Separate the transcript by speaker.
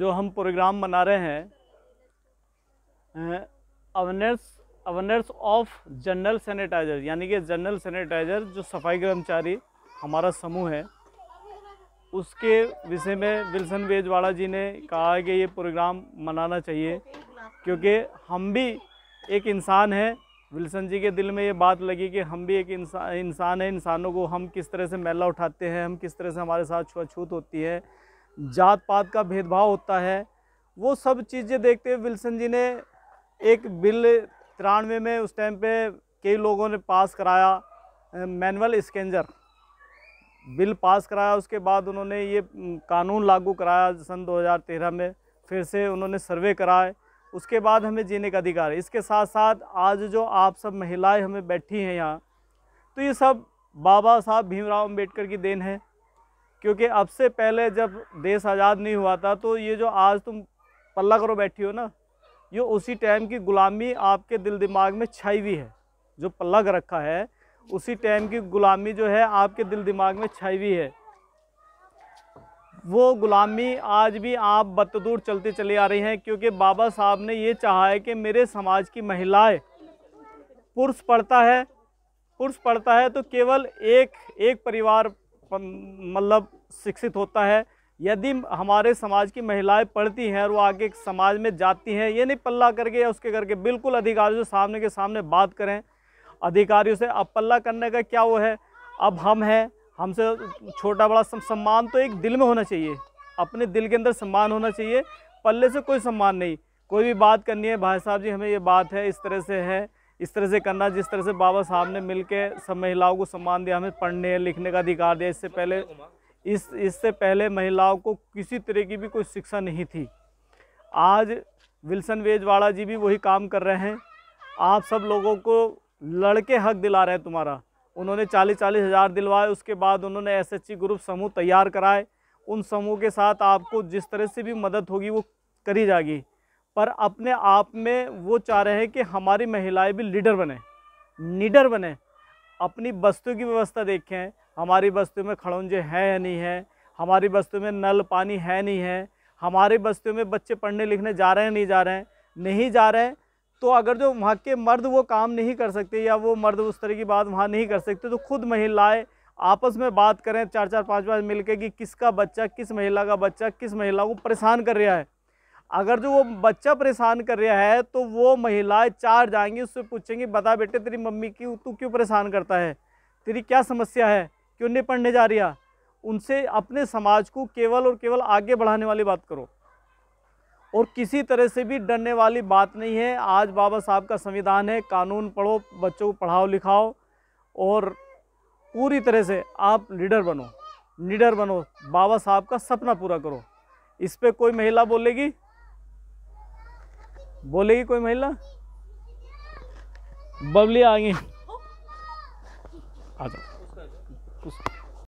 Speaker 1: जो हम प्रोग्राम मना रहे हैं awareness awareness of general sanitizer यानी कि जनरल सैनिटाइज़र जो सफाई कर्मचारी हमारा समूह है उसके विषय में विल्सन बेजवाड़ा जी ने कहा कि ये प्रोग्राम मनाना चाहिए क्योंकि हम भी एक इंसान हैं विल्सन जी के दिल में ये बात लगी कि हम भी एक इंसान इंसान है इंसानों को हम किस तरह से मैला उठाते हैं हम किस तरह से हमारे साथ छुआछूत होती है जात पात का भेदभाव होता है वो सब चीज़ें देखते हुए विल्सन जी ने एक बिल तिरानवे में उस टाइम पे कई लोगों ने पास कराया मैनुअल स्कैंजर बिल पास कराया उसके बाद उन्होंने ये कानून लागू कराया सन 2013 में फिर से उन्होंने सर्वे कराए उसके बाद हमें जीने का अधिकार इसके साथ साथ आज जो आप सब महिलाएं हमें बैठी हैं यहाँ तो ये सब बाबा साहब भीमराव अम्बेडकर की देन है क्योंकि अब से पहले जब देश आज़ाद नहीं हुआ था तो ये जो आज तुम पल्ला करो बैठी हो ना ये उसी टाइम की ग़ुलामी आपके दिल दिमाग में छाई हुई है जो पल्ला कर रखा है उसी टाइम की ग़ुलामी जो है आपके दिल दिमाग में छाई हुई है वो ग़ुलामी आज भी आप बदतदूर चलते चली आ रही हैं क्योंकि बाबा साहब ने ये चाहा है कि मेरे समाज की महिलाएं पुरुष पढ़ता है पुरुष पढ़ता है तो केवल एक एक परिवार मतलब शिक्षित होता है यदि हमारे समाज की महिलाएं पढ़ती हैं और वो आगे समाज में जाती हैं ये नहीं पल्ला करके या उसके करके बिल्कुल अधिकारियों से सामने के सामने बात करें अधिकारियों से अब पल्ला करने का क्या वो है अब हम हैं हमसे छोटा बड़ा सम्मान तो एक दिल में होना चाहिए अपने दिल के अंदर सम्मान होना चाहिए पल्ले से कोई सम्मान नहीं कोई भी बात करनी है भाई साहब जी हमें ये बात है इस तरह से है इस तरह से करना जिस तरह से बाबा साहब ने मिल के सब महिलाओं को सम्मान दिया हमें पढ़ने लिखने का अधिकार दिया इससे पहले इस इससे पहले महिलाओं को किसी तरह की भी कोई शिक्षा नहीं थी आज विल्सन वेजवाड़ा जी भी वही काम कर रहे हैं आप सब लोगों को लड़के हक दिला रहे हैं तुम्हारा उन्होंने चालीस चालीस हज़ार दिलवाए उसके बाद उन्होंने एस एच ग्रुप समूह तैयार कराए उन समूह के साथ आपको जिस तरह से भी मदद होगी वो करी जाएगी पर अपने आप में वो चाह रहे हैं कि हमारी महिलाएं भी लीडर बने निडर बने अपनी बस्तियों की व्यवस्था देखें हमारी बस्तियों में खड़ौंजे हैं या नहीं है हमारी बस्तियों में नल पानी है नहीं है हमारी बस्तियों में बच्चे पढ़ने लिखने जा रहे हैं नहीं जा रहे हैं नहीं जा रहे हैं तो अगर जो वहाँ के मर्द वो काम नहीं कर सकते या वो मर्द उस तरह की बात वहाँ नहीं कर सकते तो खुद महिलाएं आपस में बात करें चार चार पाँच पाँच मिलके कि किसका बच्चा किस महिला का बच्चा किस महिला को परेशान कर रहा है अगर जो वो बच्चा परेशान कर रहा है तो वो महिलाएं चार जाएंगी उससे पूछेंगी बता बेटे तेरी मम्मी की तू क्यों परेशान करता है तेरी क्या समस्या है क्यों नहीं पढ़ने जा रही है उनसे अपने समाज को केवल और केवल आगे बढ़ाने वाली बात करो और किसी तरह से भी डरने वाली बात नहीं है आज बाबा साहब का संविधान है कानून पढ़ो बच्चों को पढ़ाओ लिखाओ और पूरी तरह से आप लीडर बनो लीडर बनो बाबा साहब का सपना पूरा करो इस पर कोई महिला बोलेगी बोलेगी कोई महिला बबली आ गई आ जाओ